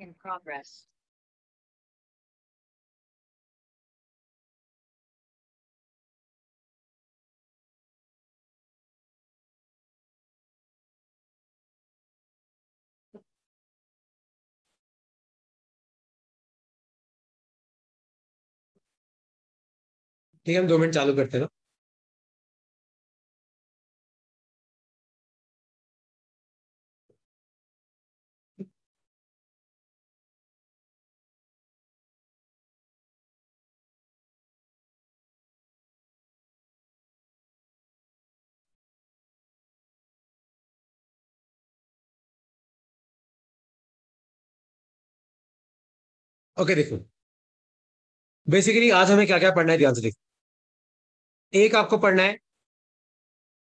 in progress. ठीक है हम दो मिनट चालू करते हैं ना ओके देखो बेसिकली आज हमें क्या क्या पढ़ना है ध्यान से देखो एक आपको पढ़ना है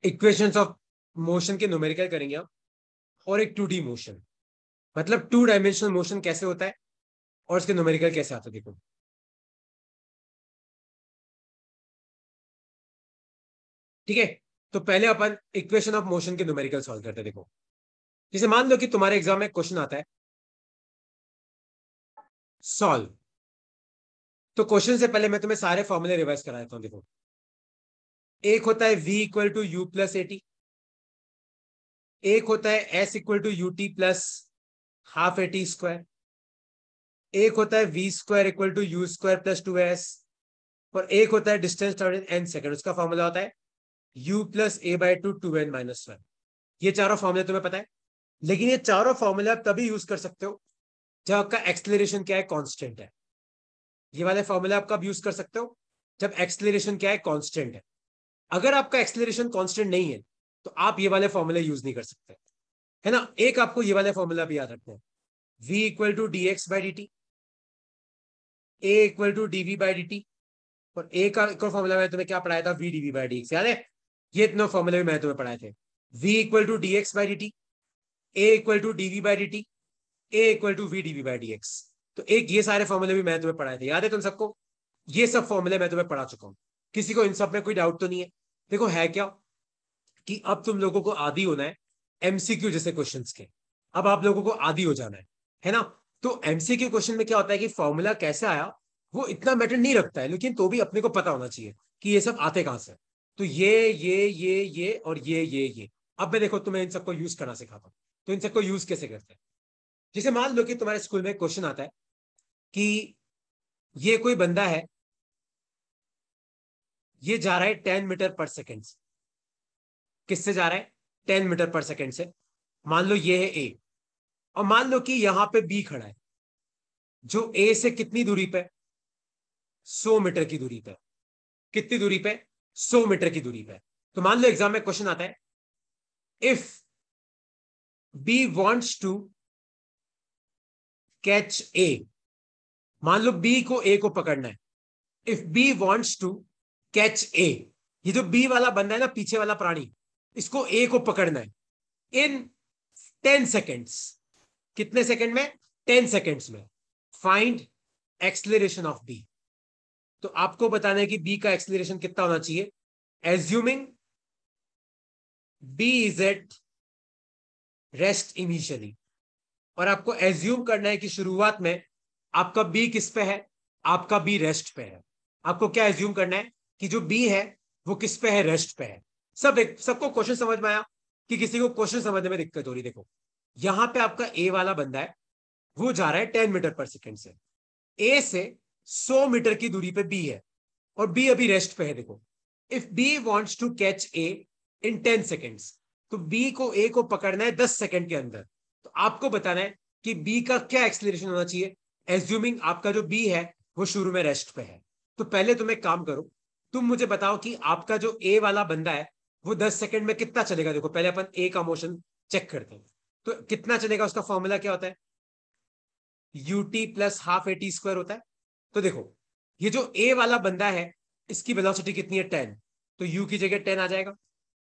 इक्वेशंस ऑफ मोशन के न्यूमेरिकल करेंगे आप और एक टू डी मोशन मतलब टू डायमेंशनल मोशन कैसे होता है और उसके न्यूमेरिकल कैसे आता है देखो ठीक है तो पहले अपन इक्वेशन ऑफ मोशन के न्यूमेरिकल सॉल्व करते हैं देखो जैसे मान लो कि तुम्हारे एग्जाम में क्वेश्चन आता है सॉल्व तो क्वेश्चन से पहले मैं तुम्हें सारे फॉर्मूले रिवाइज करा देता हूं देखो एक होता है v equal to u plus a t एक होता है s equal to u t plus half a t square एक होता है v square equal to u square plus two s और एक होता है डिस्टेंस एन सेकेंड उसका फॉर्मूला होता है u plus a by two two n minus one ये चारों फॉर्मूले तुम्हें पता है लेकिन ये चारों फॉर्मूले आप तभी यूज कर सकते हो जब आपका एक्सलेशन क्या है कॉन्स्टेंट है ये वाला फॉर्मूला आपका आप यूज कर सकते हो जब एक्सलेशन क्या है कॉन्स्टेंट है अगर आपका एक्सलेशन कॉन्स्टेंट नहीं है तो आप ये वाले फॉर्मूला यूज नहीं कर सकते है ना एक आपको ये वाले फॉर्मूला भी याद रखना है v equal to d x by d t equal to d v by d t और ए का एक और फॉर्मूला मैंने तुम्हें क्या पढ़ाया था v d v by d x याद है ये इतना फॉर्मूला भी मैंने तुम्हें पढ़ाए थे v equal to d x by d t equal to d v by d t a equal to v d v by d x तो एक ये सारे फॉर्मुले भी मैं तुम्हें पढ़ाए थे याद है तुम सबको ये सब फॉर्मुले मैं तुम्हें पढ़ा चुका हूँ किसी को इन सब में कोई डाउट तो नहीं है देखो है क्या कि अब तुम लोगों को आदि होना है एमसीक्यू जैसे क्वेश्चन के अब आप लोगों को आदि हो जाना है है ना तो एमसीक्यू क्वेश्चन में क्या होता है कि फॉर्मूला कैसे आया वो इतना मैटर नहीं रखता है लेकिन तो भी अपने को पता होना चाहिए कि ये सब आते कहां से तो ये ये ये ये और ये ये ये अब मैं देखो तुम्हें इन सबको यूज करना सिखाता हूँ तो इन सबको यूज कैसे करते हैं जैसे मान लो कि तुम्हारे स्कूल में क्वेश्चन आता है कि ये कोई बंदा है ये जा रहा है टेन मीटर पर सेकेंड से किससे जा रहा है टेन मीटर पर सेकेंड से मान लो ये है ए और मान लो कि यहां पे बी खड़ा है जो ए से कितनी दूरी पे सौ मीटर की दूरी पे कितनी दूरी पे सौ मीटर की दूरी पे तो मान लो एग्जाम में क्वेश्चन आता है if b wants to catch a मान लो बी को ए को पकड़ना है if b wants to catch a ये जो बी वाला बंदा है ना पीछे वाला प्राणी इसको ए को पकड़ना है इन टेन सेकेंड्स कितने सेकेंड में टेन सेकेंड्स में फाइंड एक्सलेशन ऑफ बी तो आपको बताना है कि बी का एक्सलेशन कितना होना चाहिए assuming b is at rest initially और आपको एज्यूम करना है कि शुरुआत में आपका बी किस पे है आपका बी रेस्ट पे है आपको क्या एज्यूम करना है कि जो बी है वो किस पे है रेस्ट पे है सब एक सबको क्वेश्चन समझ में आया कि किसी को क्वेश्चन समझने में दिक्कत हो रही देखो यहां पे आपका ए वाला बंदा है वो जा रहा है टेन मीटर पर सेकेंड से ए से सौ मीटर की दूरी पे बी है और बी अभी रेस्ट पे है देखो if b wants to catch a in ten seconds तो बी को ए को पकड़ना है दस सेकेंड के अंदर तो आपको बताना है कि बी का क्या एक्सलेशन होना चाहिए एज्यूमिंग आपका जो बी है वो शुरू में रेस्ट पे है तो पहले तुम एक काम करो तुम मुझे बताओ कि आपका जो ए वाला बंदा है वो दस सेकंड में कितना चलेगा देखो पहले अपन ए का मोशन चेक करते हैं तो कितना चलेगा उसका फॉर्मूला क्या होता है u t plus half a t square होता है तो देखो ये जो ए वाला बंदा है इसकी वेलोसिटी कितनी है टेन तो यू की जगह टेन आ जाएगा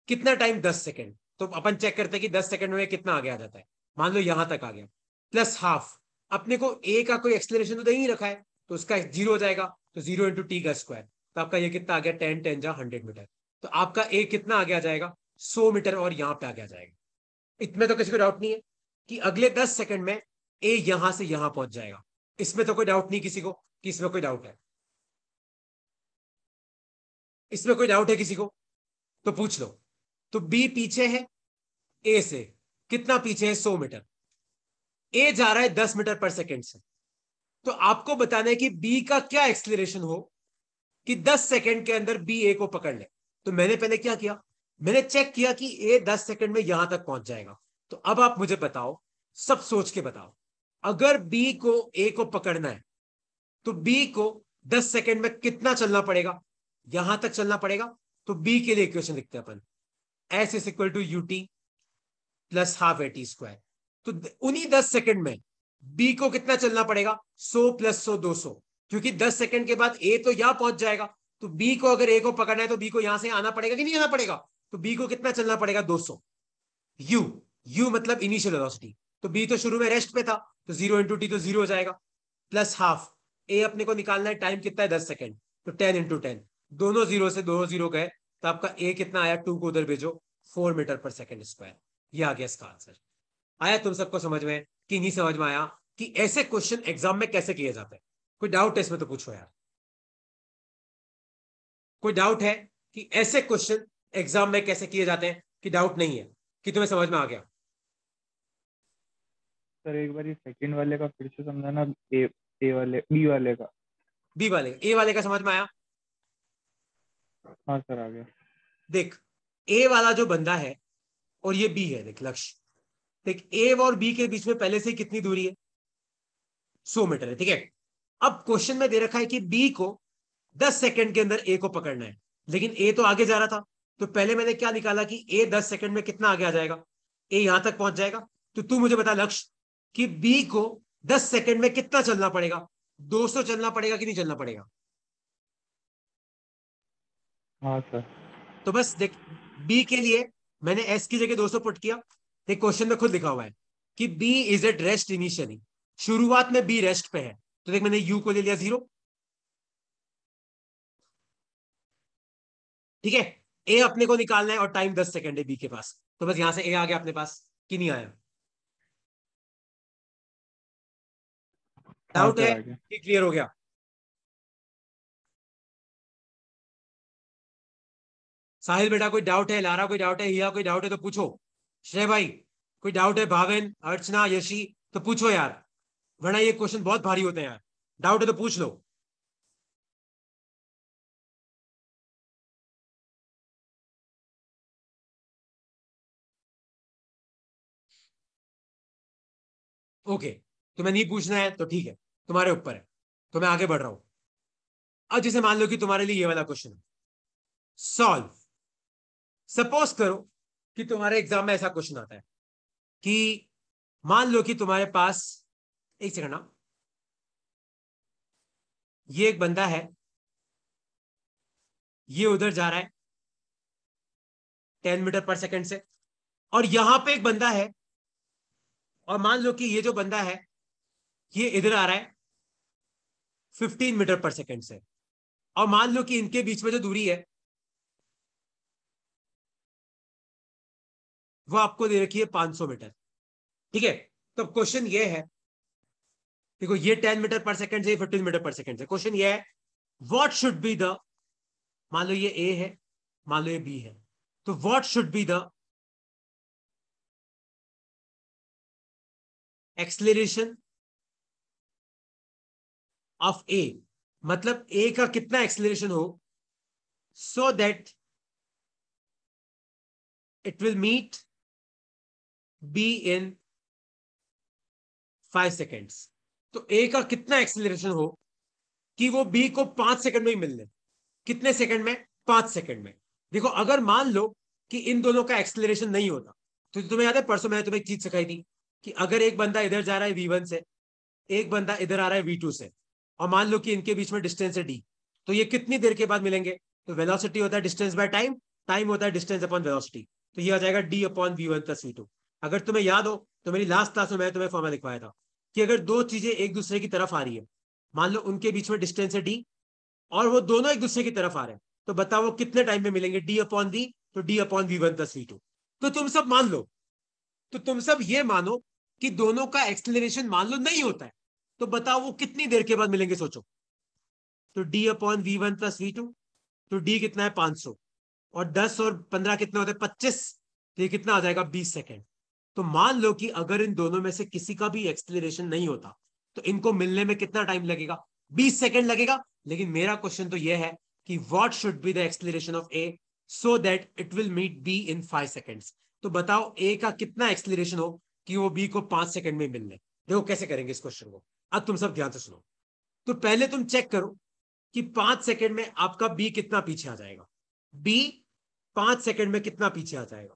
कितना टाइम दस सेकेंड तो अपन चेक करते हैं कि दस सेकंड में कितना आगे आ जाता है मान लो यहां तक आ गया प्लस हाफ अपने को ए का कोई एक्सलेशन तो नहीं रखा है तो उसका जीरो हो जाएगा तो जीरो इंटू टी का स्क्वायर तो आपका ये कितना आ गया टेन टेन जा हंड्रेड मीटर तो आपका ए कितना आगे आ जाएगा सौ मीटर और यहाँ पे आगे आ जाएगा इसमें तो किसी को डाउट नहीं है कि अगले दस सेकंड में ए यहां से यहां पहुंच जाएगा इसमें तो कोई डाउट नहीं किसी को कि इसमें कोई डाउट है इसमें कोई डाउट है किसी को तो पूछ लो तो बी पीछे है ए से कितना पीछे है सौ मीटर ए जा रहा है दस मीटर पर सेकेंड से तो आपको बताना है कि बी का क्या एक्सलेशन हो कि दस सेकेंड के अंदर बी ए को पकड़ ले तो मैंने पहले क्या किया मैंने चेक किया कि ए दस सेकेंड में यहां तक पहुंच जाएगा तो अब आप मुझे बताओ सब सोच के बताओ अगर बी को ए को पकड़ना है तो बी को दस सेकेंड में कितना चलना पड़ेगा यहां तक चलना पड़ेगा तो बी के लिए इक्वेशन लिखते हैं अपन s is equal to u t plus half a t square तो उन्हीं दस सेकंड में बी को कितना चलना पड़ेगा सो प्लस सो दो सो क्योंकि दस सेकंड के बाद ए तो यहां पहुंच जाएगा तो बी को अगर ए को पकड़ना है तो बी को यहां से आना पड़ेगा कि नहीं आना पड़ेगा तो बी को कितना चलना पड़ेगा दो सो यू यू मतलब इनिशियल वेलोसिटी तो बी तो शुरू में रेस्ट पे था तो जीरो इंटू टी तो जीरो हो जाएगा प्लस हाफ ए अपने को निकालना है टाइम कितना है दस सेकेंड तो टेन इंटू टेन दोनों जीरो से दोनों जीरो गए तो आपका ए कितना आया टू को उधर भेजो फोर मीटर पर सेकेंड स्क्वायर ये आ गया इसका आंसर आया तुम सबको समझ में कि नहीं समझ में आया कि ऐसे क्वेश्चन एग्जाम में कैसे किए जाते हैं कोई डाउट है इसमें तो पूछो यार कोई डाउट है कि ऐसे क्वेश्चन एग्जाम में कैसे किए जाते हैं कि डाउट नहीं है कि तुम्हें समझ में आ गया सर एक बार सेकंड वाले का फिर से समझाना ए ए वाले बी वाले का बी वाले ए वाले का समझ में आया हाँ सर आ गया देख ए वाला जो बंदा है और ये बी है देख लक्ष्य देख ए और बी के बीच में पहले से कितनी दूरी है सौ मीटर है ठीक है अब क्वेश्चन में दे रखा है कि बी को दस सेकंड के अंदर ए को पकड़ना है लेकिन ए तो आगे जा रहा था तो पहले मैंने क्या निकाला कि ए दस सेकंड में कितना आगे आ जाएगा ए यहां तक पहुंच जाएगा तो तू मुझे बता लक्ष्य कि बी को दस सेकंड में कितना चलना पड़ेगा दो सौ चलना पड़ेगा कि नहीं चलना पड़ेगा हाँ सर तो बस देख बी के लिए मैंने एस की जगह 200 पुट किया एक क्वेश्चन में खुद लिखा हुआ है कि b is at rest initially शुरुआत में बी रेस्ट पे है तो देख मैंने यू को ले लिया जीरो ठीक है ए अपने को निकालना है और टाइम दस सेकेंड है बी के पास तो बस यहां से ए आ गया अपने पास कि नहीं आया डाउट है कि क्लियर हो गया साहिल बेटा कोई डाउट है लारा कोई डाउट है हिया कोई डाउट है तो पूछो श्रेय भाई कोई डाउट है भावेन अर्चना यशी तो पूछो यार वरना ये क्वेश्चन बहुत भारी होते हैं यार डाउट है तो पूछ लो ओके तुम्हें नहीं पूछना है तो ठीक है तुम्हारे ऊपर है तो मैं आगे बढ़ रहा हूं अब जैसे मान लो कि तुम्हारे लिए ये वाला क्वेश्चन है सॉल्व सपोज करो कि तुम्हारे एग्जाम में ऐसा क्वेश्चन आता है कि मान लो कि तुम्हारे पास एक सेकंड ना ये एक बंदा है ये उधर जा रहा है टेन मीटर पर सेकंड से और यहां पे एक बंदा है और मान लो कि ये जो बंदा है ये इधर आ रहा है फिफ्टीन मीटर पर सेकंड से और मान लो कि इनके बीच में जो दूरी है वो आपको दे रखी है 500 मीटर ठीक है तो क्वेश्चन ये है देखो ये 10 मीटर पर सेकंड से 15 मीटर पर सेकंड से क्वेश्चन ये है व्हाट शुड बी द मान लो ये ए है मान लो ये बी है तो what should be the acceleration of a मतलब ए का कितना एक्सलेशन हो so that it will meet b in five seconds तो ए का कितना एक्सिलेशन हो कि वो बी को पांच सेकंड में ही मिल ले कितने सेकंड में पांच सेकंड में देखो अगर मान लो कि इन दोनों का एक्सिलेशन नहीं होता तो तुम्हें याद है परसों मैंने तुम्हें एक चीज सिखाई थी कि अगर एक बंदा इधर जा रहा है वी से एक बंदा इधर आ रहा है वी से और मान लो कि इनके बीच में डिस्टेंस है डी तो ये कितनी देर के बाद मिलेंगे तो वेलोसिटी होता है डिस्टेंस बाय टाइम टाइम होता है डिस्टेंस अपॉन वेलोसिटी तो ये आ जाएगा d upon v one plus v two अगर तुम्हें याद हो तो मेरी लास्ट क्लास में मैं तुम्हें फॉर्मा लिखवाया था कि अगर दो चीजें एक दूसरे की तरफ आ रही है मान लो उनके बीच में डिस्टेंस है डी और वो दोनों एक दूसरे की तरफ आ रहे हैं तो बताओ वो कितने टाइम में मिलेंगे डी अपॉन डी तो d upon v one plus v two तो तुम सब मान लो तो तुम सब ये मानो कि दोनों का एक्सप्लेनेशन मान लो नहीं होता है तो बताओ वो कितनी देर के बाद मिलेंगे सोचो तो d upon v one plus v two तो डी कितना है पांच सौ और दस और पंद्रह कितना होता है पच्चीस तो ये कितना आ जाएगा बीस सेकेंड तो मान लो कि अगर इन दोनों में से किसी का भी एक्सप्लेनेशन नहीं होता तो इनको मिलने में कितना टाइम लगेगा बीस सेकेंड लगेगा लेकिन मेरा क्वेश्चन तो यह है कि what should be the explanation of a so that it will meet b in five second तो बताओ ए का कितना एक्सप्लेनेशन हो कि वो बी को पांच सेकेंड में मिल ले देखो कैसे करेंगे इस क्वेश्चन को अब तुम सब ध्यान से सुनो तो पहले तुम चेक करो कि पांच सेकंड में आपका बी कितना पीछे आ जाएगा बी पांच सेकंड में कितना पीछे आ जाएगा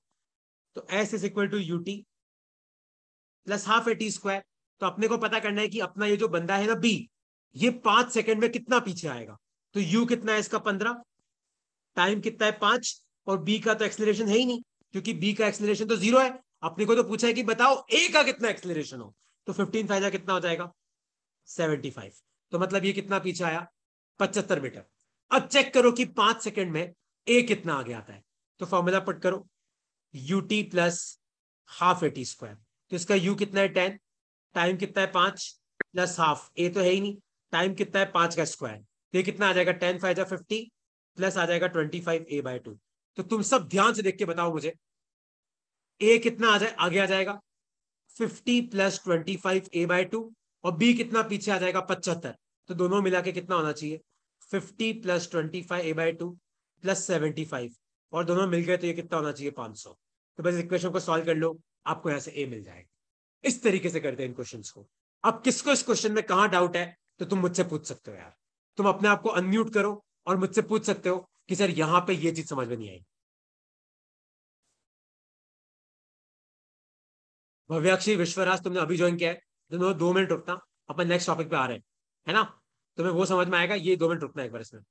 तो s is equal to u t plus half a t square तो अपने को पता करना है कि अपना ये जो बंदा है ना बी ये पांच सेकंड में कितना पीछे आएगा तो यू कितना है इसका पंद्रह टाइम कितना है पांच और बी का तो एक्सलेशन है ही नहीं क्योंकि बी का एक्सलेशन तो जीरो है अपने को तो पूछा है कि बताओ ए का कितना एक्सलेशन हो तो फिफ्टीन फाइजा कितना हो जाएगा सेवेंटी फाइव तो मतलब ये कितना पीछे आया पचहत्तर मीटर अब चेक करो कि पांच सेकंड में ए कितना आगे आता है तो फॉर्मूला पट करो u t plus half a t square तो इसका यू कितना है टेन टाइम कितना है पांच प्लस हाफ ए तो है ही नहीं टाइम कितना है पांच का स्क्वायर तो ये कितना आ जाएगा टेन फाइव या फिफ्टी प्लस आ जाएगा twenty five a by two तो तुम सब ध्यान से देख के बताओ मुझे ए कितना आ जाए आगे आ जाएगा fifty plus twenty five a by two और बी कितना पीछे आ जाएगा पचहत्तर तो दोनों मिला के कितना होना चाहिए fifty plus twenty five a by two plus seventy five और दोनों मिल गए तो ये कितना होना चाहिए पांच सौ तो बस इक्वेशन को सॉल्व कर लो आपको यहां से ए मिल जाएगा इस तरीके से करते हैं इन क्वेश्चन को अब किसको इस क्वेश्चन में कहा डाउट है तो तुम मुझसे पूछ सकते हो यार तुम अपने आप को अनम्यूट करो और मुझसे पूछ सकते हो कि सर यहां पे ये चीज समझ में नहीं आई भव्याक्षी विश्वराज तुमने अभी ज्वाइन किया है तो दो मिनट रुकता अपन नेक्स्ट टॉपिक पे आ रहे हैं है ना तुम्हें वो समझ में आएगा ये दो मिनट रुकना एक बार इसमें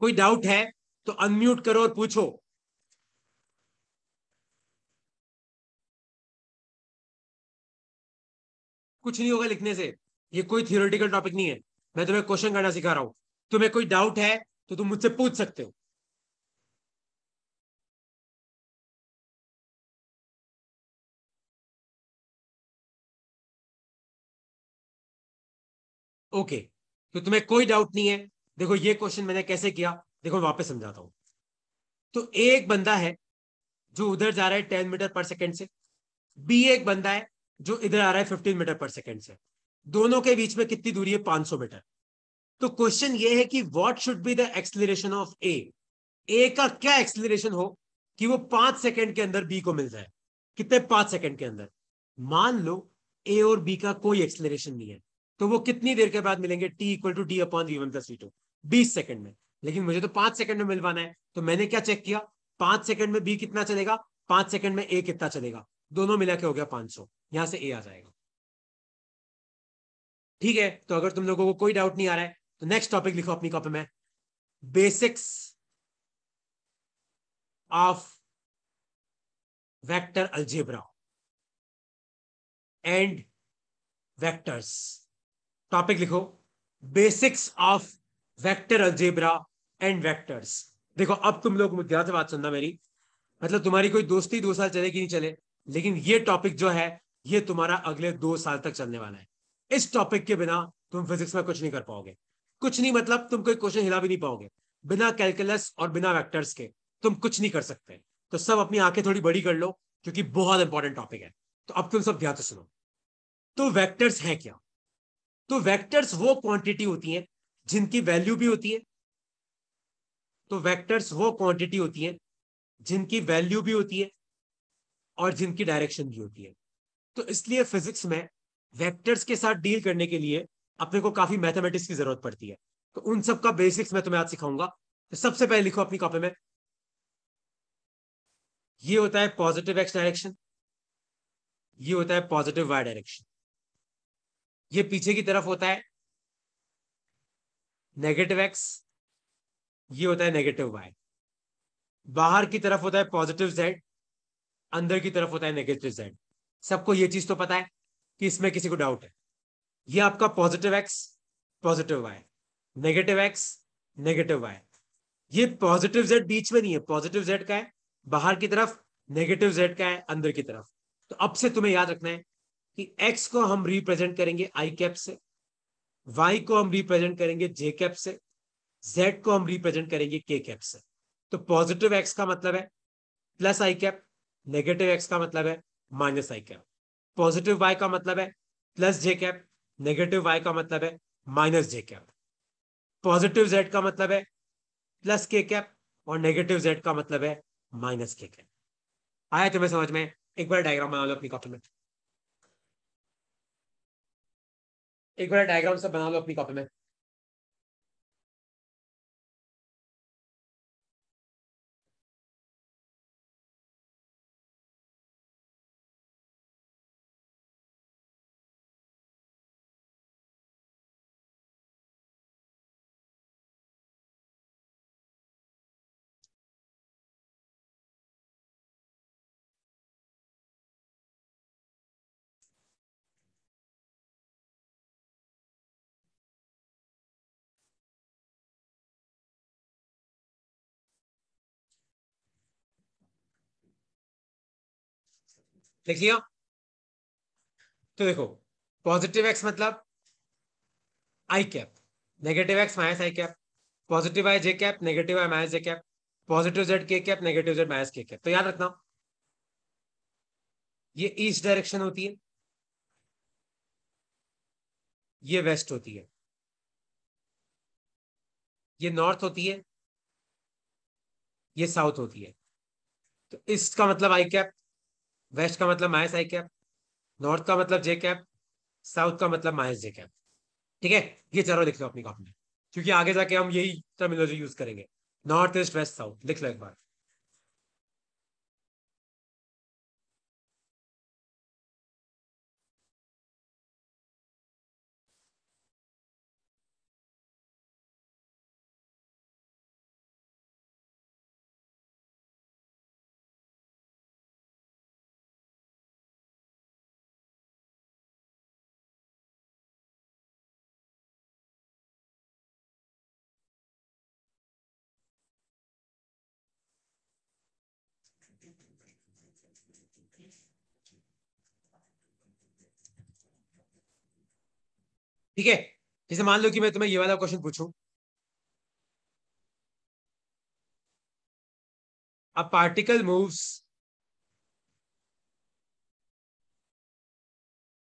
कोई डाउट है तो अनम्यूट करो और पूछो कुछ नहीं होगा लिखने से ये कोई थियोरिटिकल टॉपिक नहीं है मैं तुम्हें क्वेश्चन करना सिखा रहा हूं तुम्हें कोई डाउट है तो तुम मुझसे पूछ सकते हो ओके okay. तो तुम्हें कोई डाउट नहीं है देखो ये क्वेश्चन मैंने कैसे किया देखो वापस समझाता हूं तो ए एक बंदा है जो उधर जा रहा है टेन मीटर पर सेकेंड से बी एक बंदा है जो इधर आ रहा है फिफ्टीन मीटर पर सेकेंड से दोनों के बीच में कितनी दूरी है 500 मीटर तो क्वेश्चन ये है कि what should be the acceleration of a a का क्या एक्सलेशन हो कि वो पांच सेकेंड के अंदर बी को मिल जाए कितने पांच सेकंड के अंदर मान लो ए और बी का कोई एक्सिलेशन नहीं है तो वो कितनी देर के बाद मिलेंगे t equal to d upon v one plus two बीस सेकंड में लेकिन मुझे तो पांच सेकंड में मिलवाना है तो मैंने क्या चेक किया पांच सेकंड में बी कितना चलेगा पांच सेकंड में ए कितना चलेगा दोनों मिला के हो गया पांच सौ यहां से ए आ जाएगा ठीक है तो अगर तुम लोगों को कोई डाउट नहीं आ रहा है तो नेक्स्ट टॉपिक लिखो अपनी कॉपी में basics of vector algebra and vectors topic लिखो basics of vector algebra and vectors देखो अब तुम लोग ध्यान से बात सुनना मेरी मतलब तुम्हारी कोई दोस्ती दो साल चले कि नहीं चले लेकिन ये टॉपिक जो है ये तुम्हारा अगले दो साल तक चलने वाला है इस टॉपिक के बिना तुम फिजिक्स में कुछ नहीं कर पाओगे कुछ नहीं मतलब तुम कोई क्वेश्चन हिला भी नहीं पाओगे बिना कैलकुलस और बिना वेक्टर्स के तुम कुछ नहीं कर सकते तो सब अपनी आंखें थोड़ी बड़ी कर लो क्योंकि बहुत इंपॉर्टेंट टॉपिक है तो अब तुम सब ध्यान से सुनो तो वेक्टर्स है क्या तो वेक्टर्स वो क्वांटिटी होती है जिनकी वैल्यू भी होती है तो वेक्टर्स वो क्वांटिटी होती है जिनकी वैल्यू भी होती है और जिनकी डायरेक्शन भी होती है तो इसलिए फिजिक्स में वेक्टर्स के साथ डील करने के लिए अपने को काफी मैथमेटिक्स की जरूरत पड़ती है तो उन सब का बेसिक्स मैं तुम्हें आज सिखाऊंगा तो सबसे पहले लिखो अपनी कॉपी में ये होता है पॉजिटिव एक्स डायरेक्शन ये होता है पॉजिटिव वाई डायरेक्शन ये पीछे की तरफ होता है नेगेटिव एक्स ये होता है नेगेटिव वाई बाहर की तरफ होता है पॉजिटिव जेड अंदर की तरफ होता है नेगेटिव जेड सबको ये चीज तो पता है कि इसमें किसी को डाउट है ये आपका positive x positive y negative x negative y ये पॉजिटिव जेड बीच में नहीं है पॉजिटिव जेड का है बाहर की तरफ नेगेटिव जेड का है अंदर की तरफ तो अब से तुम्हें याद रखना है कि एक्स को हम रिप्रेजेंट करेंगे आई कैप से वाई को हम रिप्रेजेंट करेंगे जे कैप से जेड को हम रिप्रेजेंट करेंगे के कैप से तो पॉजिटिव एक्स का मतलब है plus i cap negative x का मतलब है minus i cap positive y का मतलब है plus j cap negative y का मतलब है minus j cap positive z का मतलब है प्लस के कैप और नेगेटिव जेड का मतलब है माइनस के कैप आया तुम्हें समझ में एक बार डायग्राम बना लो अपनी कॉपी में एक बार डायग्राम सब बना लो अपनी कॉपी में लिख लिया तो देखो पॉजिटिव एक्स मतलब i cap negative x minus i cap positive i j cap negative i minus j cap positive z k cap negative z minus k cap तो याद रखना ये ईस्ट डायरेक्शन होती है ये वेस्ट होती है ये नॉर्थ होती है ये साउथ होती है तो इसका मतलब आई कैप वेस्ट का मतलब माइनस आई कैप नॉर्थ का मतलब जे कैप साउथ का मतलब माइनस जे कैप ठीक है ये चारों लिख लो अपनी कॉपी में क्योंकि आगे जाके हम यही टर्मिनोलॉजी यूज करेंगे नॉर्थ ईस्ट वेस्ट साउथ लिख लो एक बार ठीक है जैसे मान लो कि मैं तुम्हें ये वाला क्वेश्चन पूछू a particle moves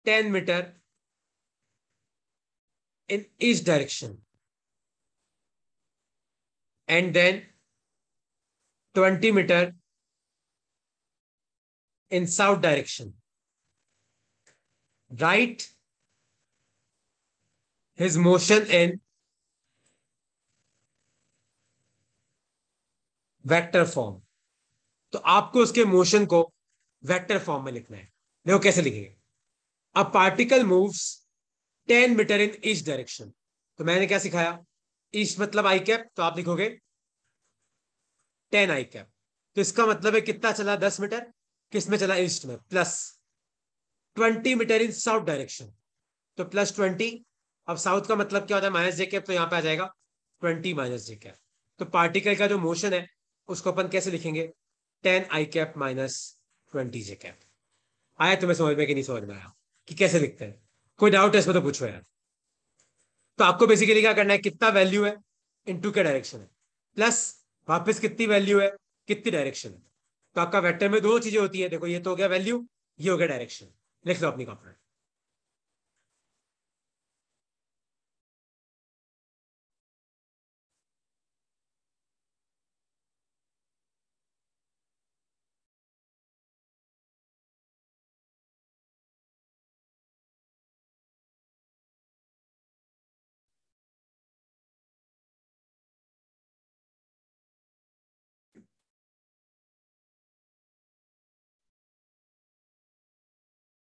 ten metre in each direction and then twenty metre in south direction right his motion in vector form तो आपको उसके मोशन को वेक्टर फॉर्म में लिखना है देखो कैसे लिखेंगे a particle moves ten metre in each direction तो मैंने क्या सिखाया ईस्ट मतलब आई कैप तो आप लिखोगे टेन आई कैप तो इसका मतलब है कितना चला दस मीटर किसमें चला ईस्ट में plus twenty metre in south direction तो प्लस ट्वेंटी अब साउथ का मतलब क्या होता है माइनस जे कैप तो यहाँ पे आ जाएगा ट्वेंटी माइनस जे कैप तो पार्टिकल का जो मोशन है उसको अपन कैसे लिखेंगे ten i cap minus twenty j cap आया तुम्हें समझ में कि नहीं समझ में आया कि कैसे लिखते हैं कोई डाउट है इसमें तो पूछो यार तो आपको बेसिकली क्या करना है कितना वैल्यू है इनटू क्या डायरेक्शन है प्लस वापस कितनी वैल्यू है कितनी डायरेक्शन है तो आपका वेक्टर में दो चीजें होती है देखो ये तो हो गया वैल्यू ये हो गया डायरेक्शन लिख लो अपनी कॉम्पोनेंट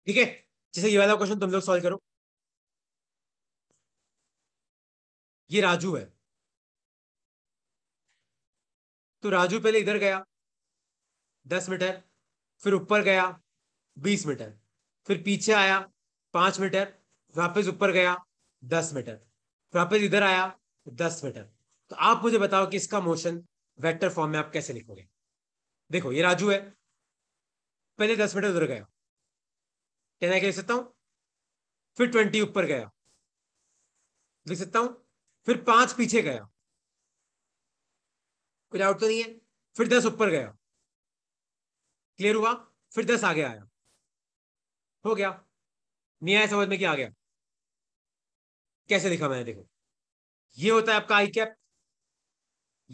ठीक है जैसे ये वाला क्वेश्चन तुम लोग सॉल्व करो ये राजू है तो राजू पहले इधर गया दस मीटर फिर ऊपर गया बीस मीटर फिर पीछे आया पांच मीटर वापस ऊपर गया दस मीटर वापस इधर आया दस मीटर तो आप मुझे बताओ कि इसका मोशन वेक्टर फॉर्म में आप कैसे लिखोगे देखो ये राजू है पहले दस मीटर उधर गया कहना क्या लिख सकता हूं फिर ट्वेंटी ऊपर गया लिख सकता हूं फिर पांच पीछे गया कोई डाउट तो नहीं है फिर दस ऊपर गया क्लियर हुआ फिर दस आगे आया हो गया नहीं आया समझ में क्या आ गया कैसे दिखा मैंने देखो ये होता है आपका आई कैप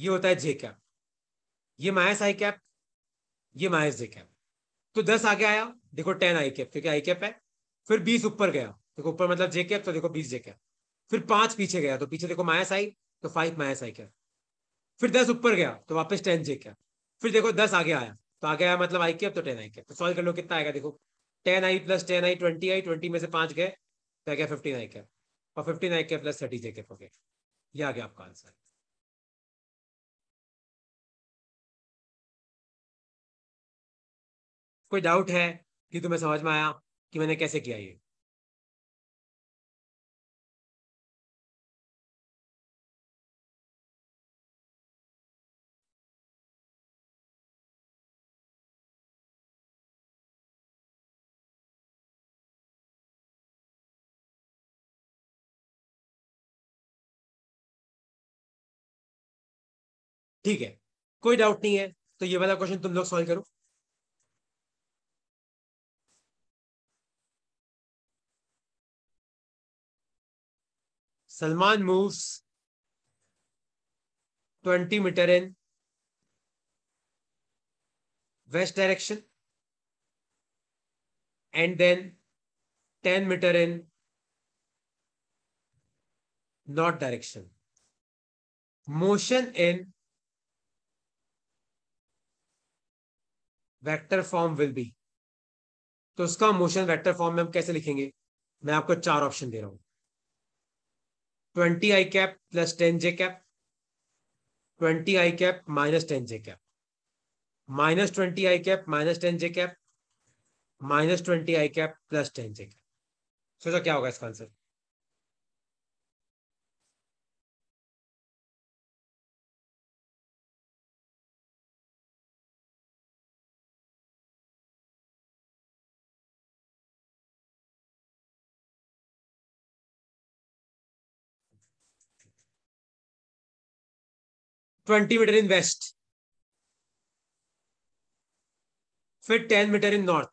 ये होता है जे कैप ये माइनस आई कैप ये माइनस जे कैप तो दस आगे आया देखो टेन आई कैप क्योंकि आई कैप है फिर बीस ऊपर गया देखो ऊपर मतलब जे कैप तो देखो बीस जे कैप फिर पांच पीछे गया तो पीछे देखो माइनस आई तो फाइव माइनस आई कैप फिर दस ऊपर गया तो वापस टेन जे कैप फिर देखो दस आगे आया तो आगे आया मतलब आई कैप तो टेन आई कैप तो सॉल्व कर लो कितना आएगा देखो ten i plus ten i twenty i twenty में से पांच गए तो आ गया फिफ्टीन आई कैप और fifteen i cap plus thirty j cap हो गया ये आ गया आपका आंसर कोई डाउट है कि तुम्हें समझ में आया कि मैंने कैसे किया ये ठीक है कोई डाउट नहीं है तो ये वाला क्वेश्चन तुम लोग सॉल्व करो Salman moves 20 meter in west direction and then 10 meter in north direction. Motion in vector form will be तो उसका मोशन वेक्टर फॉर्म में हम कैसे लिखेंगे मैं आपको चार ऑप्शन दे रहा हूं twenty i cap plus ten j cap twenty i cap minus ten j cap minus twenty i cap minus ten j cap minus twenty i cap plus ten j cap सोचो क्या होगा इसका answer twenty metre in west फिर ten metre in north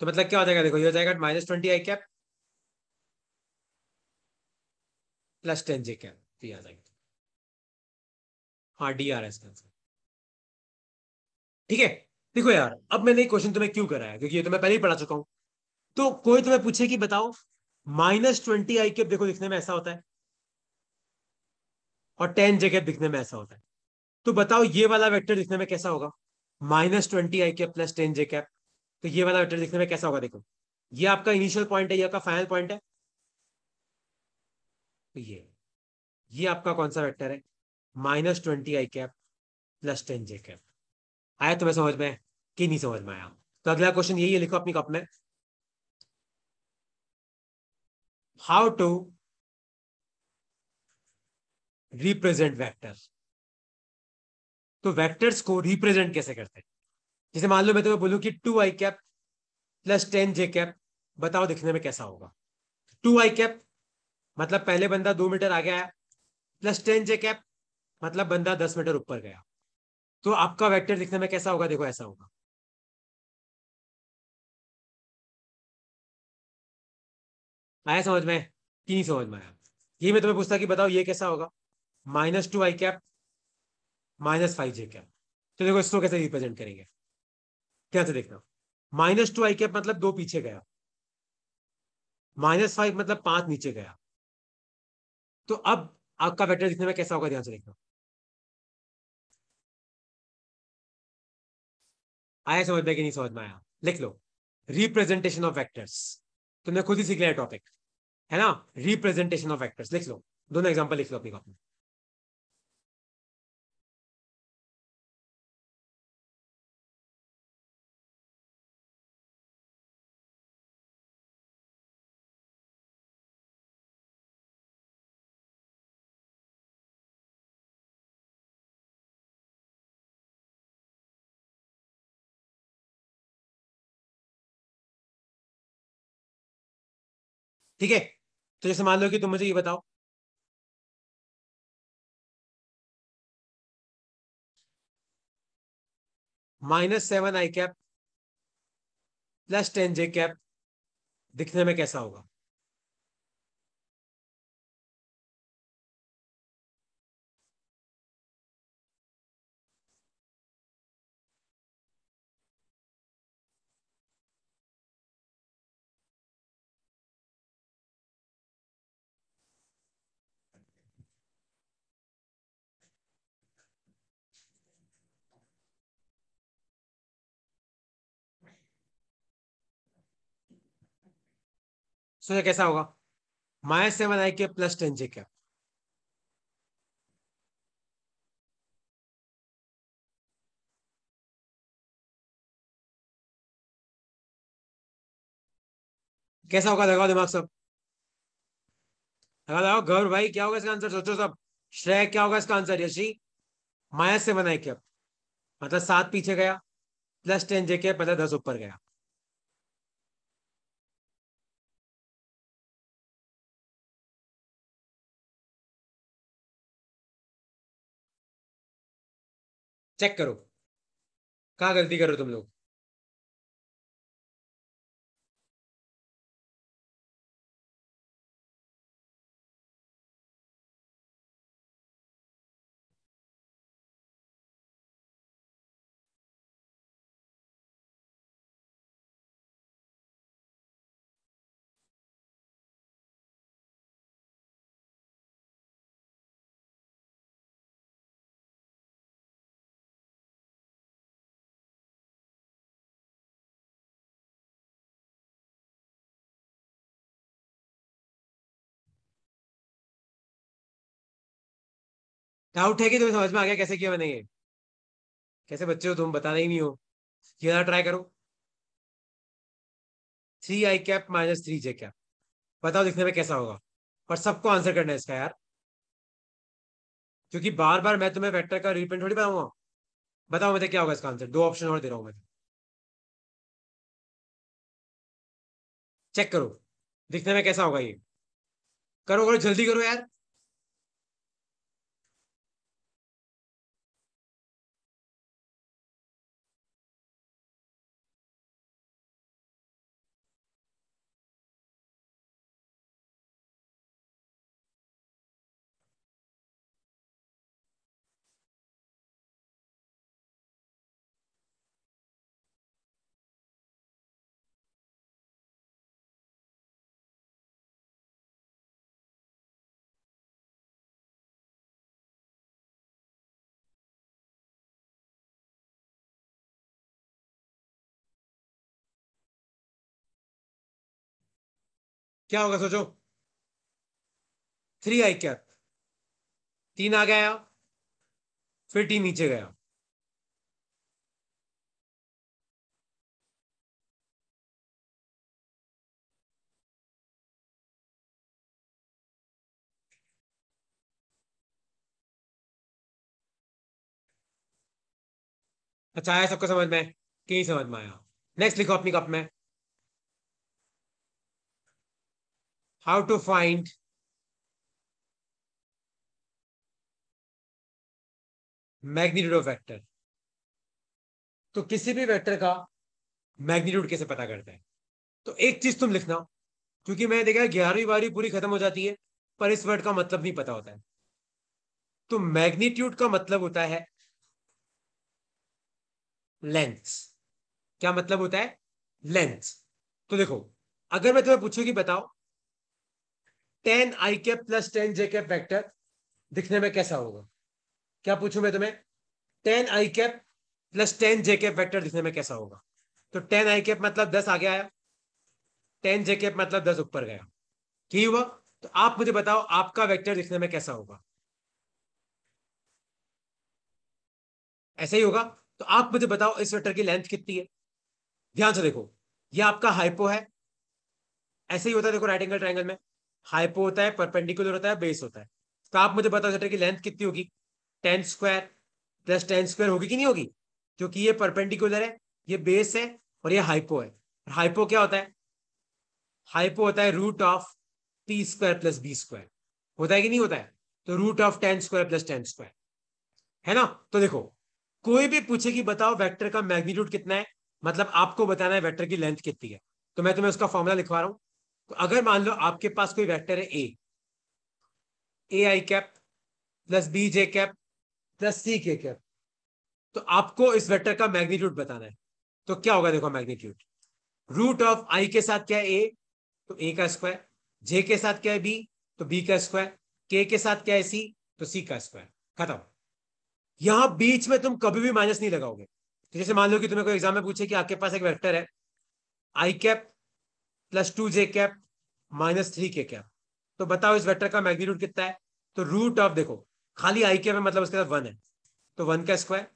तो मतलब क्या हो जाएगा देखो ये हो जाएगा minus twenty i cap plus ten j cap तो ये आ जाएगा हाँ डी आर एस आंसर ठीक है देखो यार अब मैंने क्वेश्चन तुम्हें क्यों कराया क्योंकि ये तो मैं पहले ही पढ़ा चुका हूं तो कोई तुम्हें पूछे कि बताओ माइनस ट्वेंटी आई कैप देखो दिखने में ऐसा होता है और टेन जगह दिखने में ऐसा होता है तो बताओ ये वाला वेक्टर दिखने में कैसा होगा minus twenty i cap plus ten j cap तो ये वाला वेक्टर दिखने में कैसा होगा देखो ये आपका इनिशियल पॉइंट है ये आपका फाइनल पॉइंट है तो ये ये आपका कौन सा वेक्टर है minus twenty i cap plus ten j cap आया तुम्हें समझ में कि नहीं समझ में आया तो अगला क्वेश्चन यही है लिखो अपनी कप में हाउ टू रिप्रेजेंट वैक्टर तो वैक्टर्स को रिप्रेजेंट कैसे करते हैं जैसे मान लो मैं तुम्हें तो बोलूँ कि two i cap plus ten j cap बताओ दिखने में कैसा होगा टू आई कैप मतलब पहले बंदा दो मीटर आगे आया प्लस टेन जे कैप मतलब बंदा दस मीटर ऊपर गया तो आपका वेक्टर दिखने में कैसा होगा देखो ऐसा होगा आया समझ में कि नहीं समझ में आया ये मैं तुम्हें पूछता कि बताओ ये कैसा होगा minus two i cap minus five j cap तो देखो इसको कैसे रिप्रेजेंट करेंगे क्या से देखना माइनस टू आई कैप मतलब दो पीछे गया माइनस फाइव मतलब पांच नीचे गया तो अब आपका वेक्टर दिखने में कैसा होगा ध्यान से देखना आया समझ में कि नहीं समझ में आया लिख लो रिप्रेजेंटेशन ऑफ वेक्टर्स तुमने खुद ही सीख लिया टॉपिक है ना रिप्रेजेंटेशन ऑफ वेक्टर्स लिख लो दोनों एग्जांपल लिख लो अपनी कॉपी में ठीक है तो जैसे मान लो कि तुम मुझे ये बताओ minus seven i cap plus ten j cap दिखने में कैसा होगा सोचा कैसा होगा माइनस सेवन आई के प्लस टेन जे कैप कैसा होगा लगाओ दिमाग सब लगा लगाओ गौर भाई क्या होगा इसका आंसर सोचो सब श्रेय क्या होगा इसका answer Yashi minus seven i cap मतलब सात पीछे गया प्लस टेन जे कैप मतलब दस ऊपर गया चेक करो कहाँ गलती करो तुम लोग डाउट है कि तुम्हें समझ में आ गया कैसे किया मैंने ये कैसे बच्चे हो तुम बताना ही नहीं हो ये ना ट्राई करो three i cap minus three j cap बताओ दिखने में कैसा होगा पर सबको आंसर करना है इसका यार क्योंकि बार बार मैं तुम्हें वेक्टर का रिप्रिंट थोड़ी बनाऊंगा बताओ मुझे क्या होगा इसका आंसर दो ऑप्शन और दे रहा हूं मैं चेक करो दिखने में कैसा होगा ये करो करो जल्दी करो यार क्या होगा सोचो थ्री आई कैप तीन आ गया फिर टी नीचे गया अच्छा आया सबको समझ में कहीं समझ में आया नेक्स्ट लिखो अपनी कप में how to find magnitude of vector तो किसी भी वेक्टर का मैग्नीट्यूड कैसे पता करते हैं तो एक चीज तुम लिखना क्योंकि मैं देखा ग्यारहवीं बारी पूरी खत्म हो जाती है पर इस वर्ड का मतलब नहीं पता होता है तो मैग्नीट्यूड का मतलब होता है लेंथ क्या मतलब होता है लेंथ तो देखो अगर मैं तुम्हें पूछू कि बताओ टेन आई के प्लस टेन जे के फैक्टर दिखने में कैसा होगा क्या पूछू मैं तुम्हें ten i cap plus ten j के फैक्टर दिखने में कैसा होगा तो टेन आई कैप मतलब दस आगे आया टेन जे कैप मतलब दस ऊपर गया ठीक हुआ तो आप मुझे बताओ आपका वेक्टर दिखने में कैसा होगा ऐसे ही होगा तो आप मुझे बताओ इस वेक्टर की लेंथ कितनी है ध्यान से देखो ये आपका हाइपो है ऐसे ही होता है देखो राइट एंगल ट्राइंगल में हाइपो होता है परपेंडिकुलर होता है बेस होता है तो आप मुझे बता सकते कि लेंथ कितनी होगी ten square plus ten square होगी कि नहीं होगी क्योंकि ये परपेंडिकुलर है ये बेस है और ये हाइपो है हाइपो क्या होता है हाइपो होता है root of p square plus b square होता है कि नहीं होता है तो root of ten square plus ten square है ना तो देखो कोई भी पूछे कि बताओ वेक्टर का मैग्नीट्यूड कितना है मतलब आपको बताना है वेक्टर की लेंथ कितनी है तो मैं तुम्हें उसका फॉर्मूला लिखवा रहा हूं अगर मान लो आपके पास कोई वेक्टर है a a i cap plus b j cap plus c k cap तो आपको इस वेक्टर का मैग्नीट्यूड बताना है तो क्या होगा देखो मैग्नीट्यूड रूट ऑफ आई तो तो के साथ क्या है ए तो ए का स्क्वायर जे के साथ क्या है बी तो बी का स्क्वायर के के साथ क्या है सी तो सी का स्क्वायर खत्म यहां बीच में तुम कभी भी माइनस नहीं लगाओगे तो जैसे मान लो कि तुम्हें कोई एग्जाम में पूछे कि आपके पास एक वेक्टर है i cap plus two J cap minus three के कैप तो बताओ इस वेक्टर का मैग्नीट्यूड कितना है तो रूट ऑफ देखो खाली आई कैप है मतलब उसके साथ वन है तो वन का स्क्वायर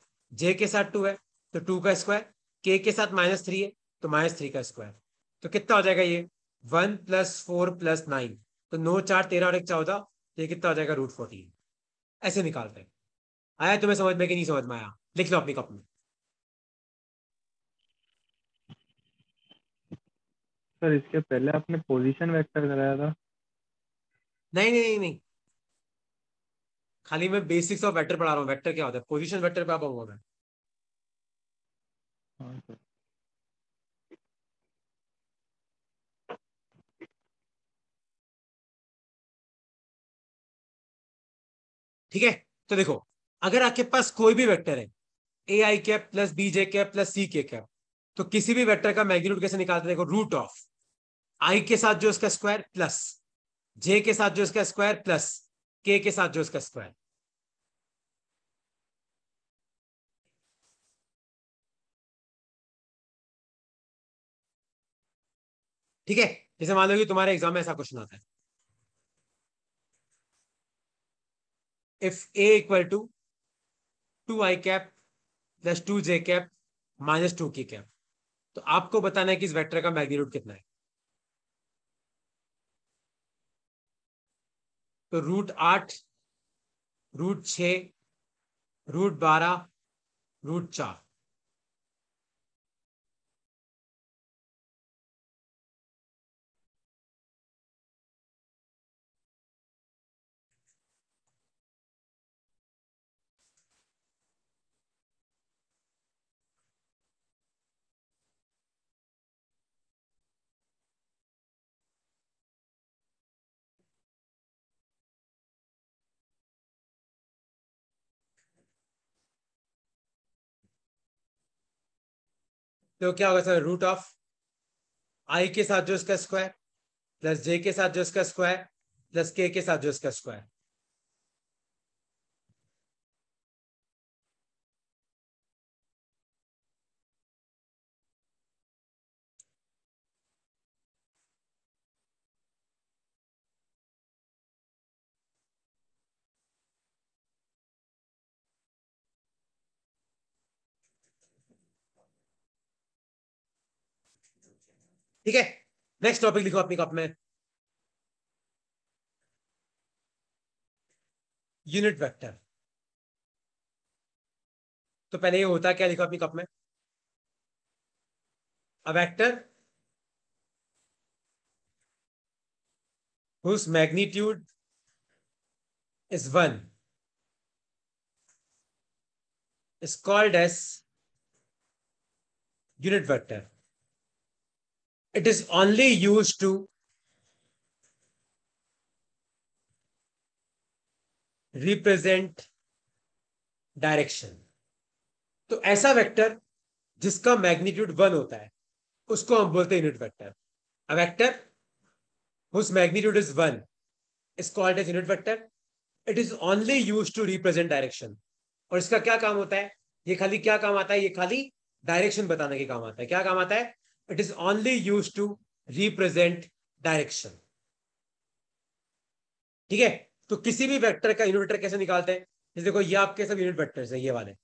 जे के साथ टू है तो टू का स्क्वायर के के साथ माइनस थ्री है तो माइनस थ्री का स्क्वायर तो कितना हो जाएगा ये one plus four plus nine तो नौ चार तेरह और एक चौदह तो ये कितना हो जाएगा रूट फोर्टीन ऐसे निकालते हैं आया तुम्हें समझ में कि नहीं समझ में आया लिख लो अपनी कॉपी में सर इसके पहले आपने पोजीशन वेक्टर कराया था नहीं नहीं नहीं, खाली मैं बेसिक्स ऑफ वेक्टर पढ़ा रहा हूँ वेक्टर क्या होता है पोजीशन वेक्टर पे आप आऊंगा मैं हाँ, ठीक है तो देखो अगर आपके पास कोई भी वेक्टर है a i cap plus b j cap plus c k cap तो किसी भी वेक्टर का मैग्नीट्यूड कैसे निकालते देखो रूट ऑफ आई के साथ जो इसका स्क्वायर प्लस जे के साथ जो इसका स्क्वायर प्लस के के साथ जो इसका स्क्वायर ठीक है जैसे मान लो कि तुम्हारे एग्जाम में ऐसा क्वेश्चन आता है if a equal to two i cap plus two J cap minus two k cap तो आपको बताना है कि इस वेक्टर का मैग्नीट्यूड कितना है तो रूट आठ रूट छ रूट बारह रूट चार तो क्या होगा सर रूट ऑफ आई के साथ जो इसका स्क्वायर प्लस जे के साथ जो इसका स्क्वायर प्लस के के साथ जो इसका स्क्वायर ठीक है नेक्स्ट टॉपिक लिखो अपनी कप में यूनिट वेक्टर तो पहले ये होता है क्या लिखो अपनी कप में a vector whose magnitude is one is called as unit vector it is only used to represent direction तो ऐसा वेक्टर जिसका मैग्नीट्यूड वन होता है उसको हम बोलते हैं unit vector a vector whose magnitude is one is called as unit vector it is only used to represent direction और इसका क्या काम होता है ये खाली क्या काम आता है ये खाली डायरेक्शन बताने के काम आता है क्या काम आता है it is only used to represent direction ठीक है तो किसी भी वेक्टर का यूनिट वेक्टर कैसे निकालते हैं जैसे देखो ये आपके सब यूनिट वेक्टर्स हैं ये वाले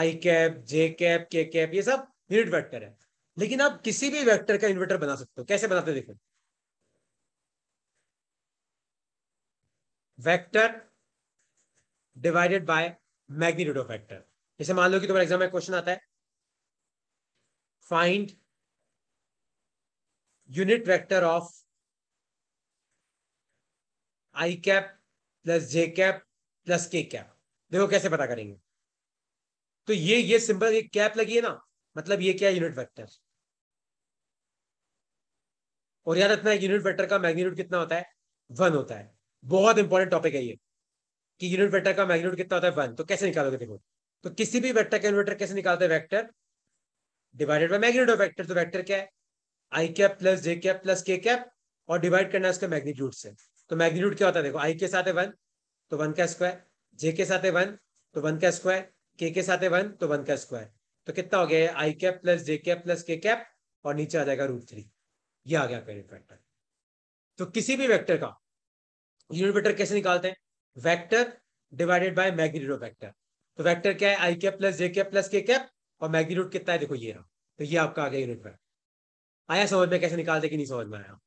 i cap j cap k cap ये सब यूनिट वेक्टर है लेकिन आप किसी भी वेक्टर का इन्वर्टर बना सकते हो कैसे बनाते देखो vector divided by magnitude of vector जैसे मान लो कि तुम्हारे एग्जाम में क्वेश्चन आता है find unit vector of i cap plus j cap plus k cap देखो कैसे पता करेंगे तो ये ये सिंपल ये कैप लगी है ना मतलब ये क्या यूनिट वेक्टर और याद रखना यूनिट वेक्टर का मैग्नीट्यूड कितना होता है वन होता है बहुत इंपॉर्टेंट टॉपिक है ये कि यूनिट वेक्टर का मैग्नीट्यूड कितना होता है वन तो कैसे निकालोगे देखो तो किसी भी वेक्टर का यूनिट कैसे निकालते हैं vector divided by magnitude of vector तो वैक्टर क्या है i cap plus j cap plus k cap और डिवाइड करना है उसके मैग्नीट्यूड से तो मैग्नीट्यूड क्या होता है देखो आई के साथ है वन तो वन का स्क्वायर जे के साथ है वन तो वन का स्क्वायर के के साथ है वन तो वन का स्क्वायर तो कितना हो गया i cap plus j cap plus k cap और नीचे आ जाएगा रूट थ्री ये आ गया यूनिट वेक्टर तो किसी भी वेक्टर का यूनिट वेक्टर कैसे निकालते हैं vector divided by magnitude of vector तो वेक्टर क्या है i cap plus j cap plus k cap और मैग्नीट्यूड कितना है देखो ये रहा तो ये आपका आ गया यूनिट वेक्टर आया समझ में कैसे निकालते कि नहीं समझ में आया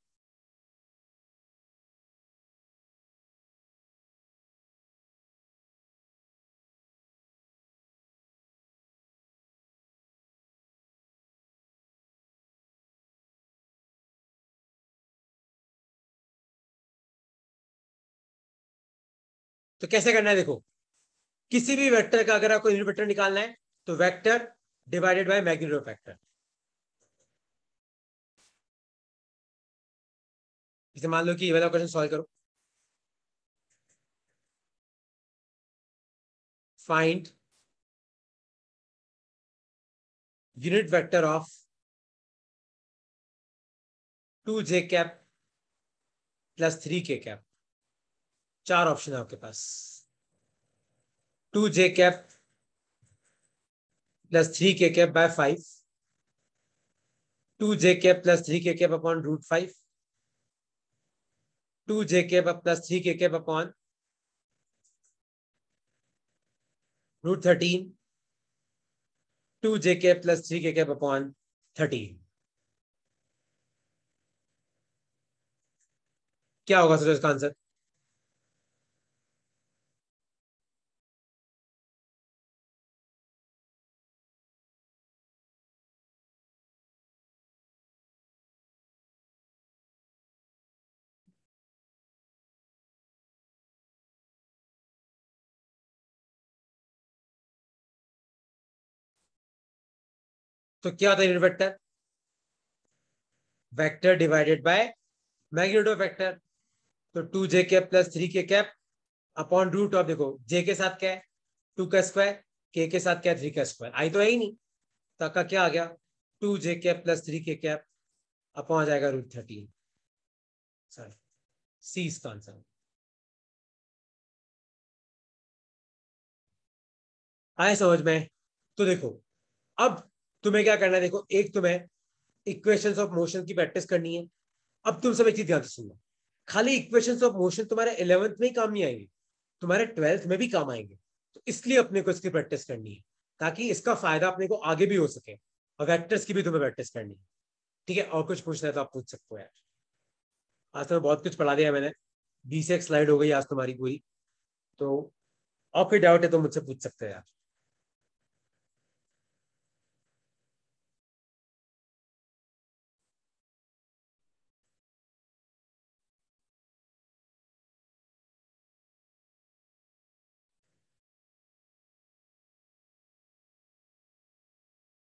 तो कैसे करना है देखो किसी भी वेक्टर का अगर आपको यूनिट वेक्टर निकालना है तो vector divided by magnitude vector जैसे मान लो कि वाला क्वेश्चन सॉल्व करो find unit vector of two J cap plus three के कैप चार ऑप्शन है आपके पास टू जे कैप प्लस थ्री के cap by five two J cap plus three के cap upon root five two j k plus three k k upon root thirteen two j k plus three k k upon thirteen क्या होगा sir इसका answer तो क्या होता है unit vector vector divided by magnitude of vector तो two जे cap plus three के cap upon root of देखो जे के साथ क्या है टू का स्क्वायर के के साथ क्या है थ्री का स्क्वायर आई तो है ही नहीं तो का क्या आ गया टू जे कैप प्लस थ्री के कैप अपॉन आ जाएगा रूट थर्टीन सर सी इसका आंसर आए समझ में तो देखो अब तुम्हें क्या करना है देखो एक तुम्हें इक्वेशंस ऑफ मोशन की प्रैक्टिस करनी है अब तुम सब एक चीज ध्यान से सुनो खाली इक्वेशंस ऑफ मोशन तुम्हारे इलेवंथ में ही काम नहीं आएंगे तुम्हारे ट्वेल्थ में भी काम आएंगे तो इसलिए अपने को इसकी प्रैक्टिस करनी है ताकि इसका फायदा अपने को आगे भी हो सके और वैक्टर्स की भी तुम्हें प्रैक्टिस करनी है ठीक है और कुछ पूछना है तो आप पूछ सकते हो यार आज तो बहुत कुछ पढ़ा दिया मैंने बीस एक स्लाइड हो गई आज तुम्हारी पूरी तो और कोई डाउट है तो मुझसे पूछ सकते हो यार